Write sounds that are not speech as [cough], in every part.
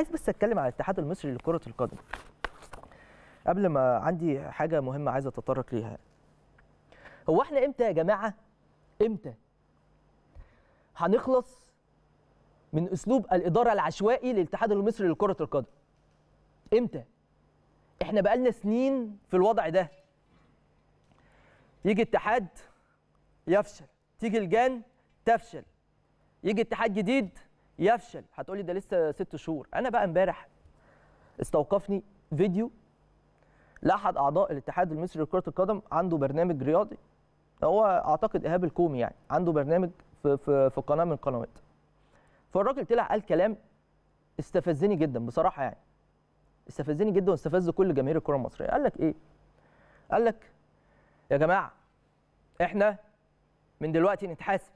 عايز بس اتكلم على الاتحاد المصري لكره القدم قبل ما عندي حاجه مهمه عايز اتطرق ليها هو احنا امتى يا جماعه امتى هنخلص من اسلوب الاداره العشوائي للاتحاد المصري لكره القدم امتى احنا بقالنا سنين في الوضع ده يجي اتحاد يفشل تيجي الجان تفشل يجي اتحاد جديد يفشل هتقولي ده لسه ست شهور انا بقى امبارح استوقفني فيديو لاحد اعضاء الاتحاد المصري لكره القدم عنده برنامج رياضي هو اعتقد ايهاب الكومي يعني عنده برنامج في في, في قناه من القنوات فالراجل طلع قال كلام استفزني جدا بصراحه يعني استفزني جدا واستفز كل جماهير الكره المصريه قال لك ايه قال لك يا جماعه احنا من دلوقتي نتحاسب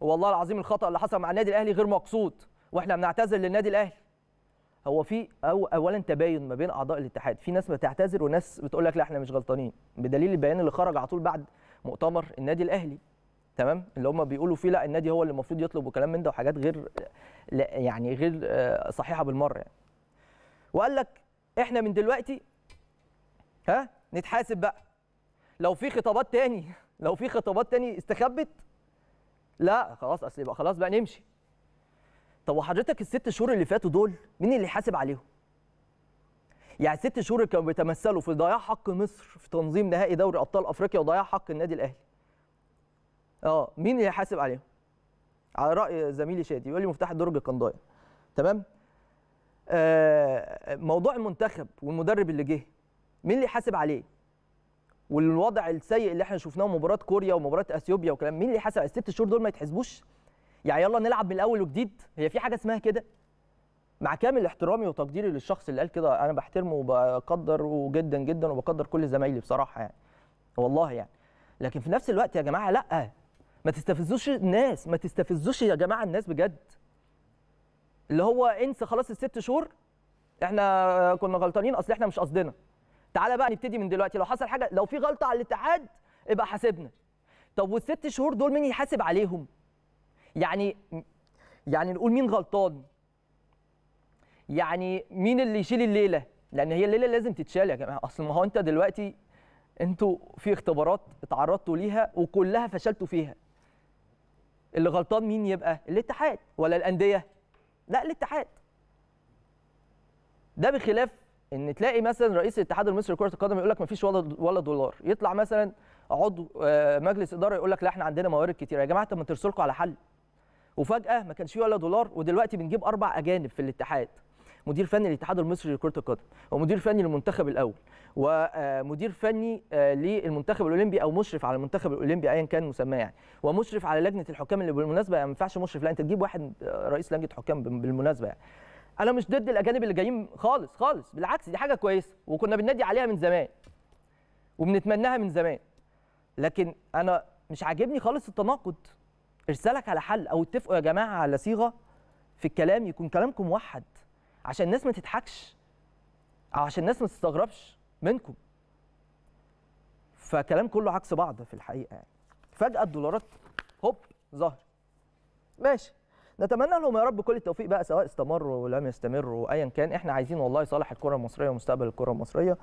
والله العظيم الخطا اللي حصل مع النادي الاهلي غير مقصود واحنا بنعتذر للنادي الاهلي هو في أو اولا تباين ما بين اعضاء الاتحاد في ناس بتعتذر وناس بتقول لك لا احنا مش غلطانين بدليل البيان اللي خرج على طول بعد مؤتمر النادي الاهلي تمام اللي هم بيقولوا فيه لا النادي هو اللي المفروض يطلب وكلام من ده وحاجات غير لا يعني غير آه، صحيحه بالمره يعني وقال لك احنا من دلوقتي ها نتحاسب بقى لو في خطابات تاني [laughs] لو في خطابات تاني استخبت لا خلاص اصل يبقى خلاص بقى نمشي طب وحضرتك الست شهور اللي فاتوا دول مين اللي حاسب عليهم يعني الست شهور كانوا بيتمثلوا في ضياع حق مصر في تنظيم نهائي دوري ابطال افريقيا وضياع حق النادي الاهلي اه مين اللي حاسب عليهم على راي زميلي شادي يقول لي مفتاح الدرج كان ضايع تمام آه موضوع المنتخب والمدرب اللي جه مين اللي حاسب عليه والوضع السيء اللي احنا شفناه مباراه كوريا ومباراه اثيوبيا وكلام مين اللي حسب الست شهور دول ما يتحسبوش يعني يلا نلعب من الاول وجديد هي في حاجه اسمها كده مع كامل احترامي وتقديري للشخص اللي قال كده انا بحترمه وبقدره جدا جدا وبقدر كل زمايلي بصراحه يعني والله يعني لكن في نفس الوقت يا جماعه لا ما تستفزوش الناس ما تستفزوش يا جماعه الناس بجد اللي هو انسى خلاص الست شهور احنا كنا غلطانين اصل احنا مش قصدنا تعالى بقى نبتدي من دلوقتي لو حصل حاجه لو في غلطه على الاتحاد ابقى حاسبنا طب والست شهور دول مين يحاسب عليهم يعني يعني نقول مين غلطان يعني مين اللي يشيل الليله لان هي الليله لازم تتشال يا جماعه اصل ما هو انت دلوقتي انتوا في اختبارات اتعرضتوا ليها وكلها فشلتوا فيها اللي غلطان مين يبقى الاتحاد ولا الانديه لا الاتحاد ده بخلاف ان تلاقي مثلا رئيس الاتحاد المصري لكره القدم يقول لك ما فيش ولا ولا دولار يطلع مثلا عضو آه، مجلس اداره يقول لك لا احنا عندنا موارد كتيره يا جماعه طب ما ترسلكوا على حل وفجاه ما كانش فيه ولا دولار ودلوقتي بنجيب اربع اجانب في الاتحاد مدير فني للاتحاد المصري لكره القدم ومدير فني للمنتخب الاول ومدير آه، فني آه، للمنتخب الاولمبي او مشرف على المنتخب الاولمبي ايا كان مسماه يعني ومشرف على لجنه الحكام اللي بالمناسبه يعني ما ينفعش مشرف لا انت تجيب واحد رئيس لجنه حكام بالمناسبه يعني انا مش ضد الاجانب اللي جايين خالص خالص بالعكس دي حاجه كويسه وكنا بننادي عليها من زمان وبنتمناها من زمان لكن انا مش عاجبني خالص التناقض ارسالك على حل او اتفقوا يا جماعه على صيغه في الكلام يكون كلامكم موحد عشان الناس ما تضحكش او عشان الناس ما تستغربش منكم فكلام كله عكس بعض في الحقيقه يعني فجاه الدولارات هوب ظهر ماشي نتمنى لهم يا رب كل التوفيق بقى سواء استمروا ولم يستمروا ايا كان احنا عايزين والله صالح الكره المصريه ومستقبل الكره المصريه